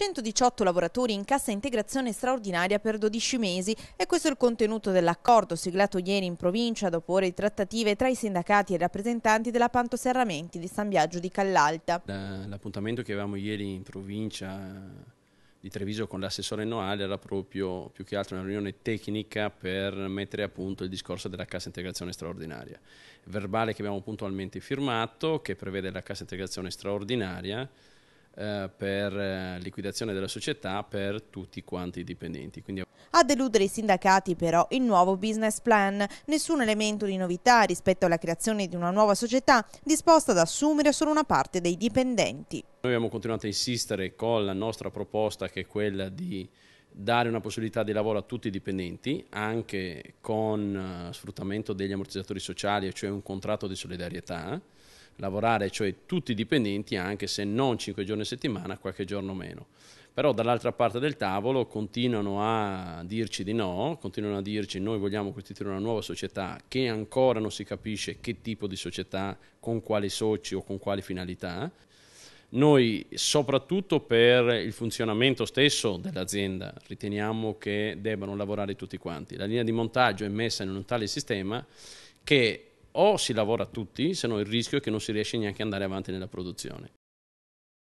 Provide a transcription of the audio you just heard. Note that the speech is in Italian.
118 lavoratori in cassa integrazione straordinaria per 12 mesi e questo è il contenuto dell'accordo siglato ieri in provincia dopo ore di trattative tra i sindacati e i rappresentanti della Pantoserramenti di San Biagio di Callalta. L'appuntamento che avevamo ieri in provincia eh, di Treviso con l'assessore Noale era proprio più che altro una riunione tecnica per mettere a punto il discorso della cassa integrazione straordinaria. Verbale che abbiamo puntualmente firmato, che prevede la cassa integrazione straordinaria eh, per eh, liquidazione della società per tutti quanti i dipendenti. Quindi... A deludere i sindacati però il nuovo business plan, nessun elemento di novità rispetto alla creazione di una nuova società disposta ad assumere solo una parte dei dipendenti. Noi abbiamo continuato a insistere con la nostra proposta che è quella di dare una possibilità di lavoro a tutti i dipendenti, anche con eh, sfruttamento degli ammortizzatori sociali, cioè un contratto di solidarietà lavorare, cioè tutti i dipendenti, anche se non 5 giorni a settimana, qualche giorno meno. Però dall'altra parte del tavolo continuano a dirci di no, continuano a dirci noi vogliamo costituire una nuova società che ancora non si capisce che tipo di società, con quali soci o con quali finalità. Noi soprattutto per il funzionamento stesso dell'azienda riteniamo che debbano lavorare tutti quanti. La linea di montaggio è messa in un tale sistema che o si lavora tutti, se no il rischio è che non si riesce neanche ad andare avanti nella produzione.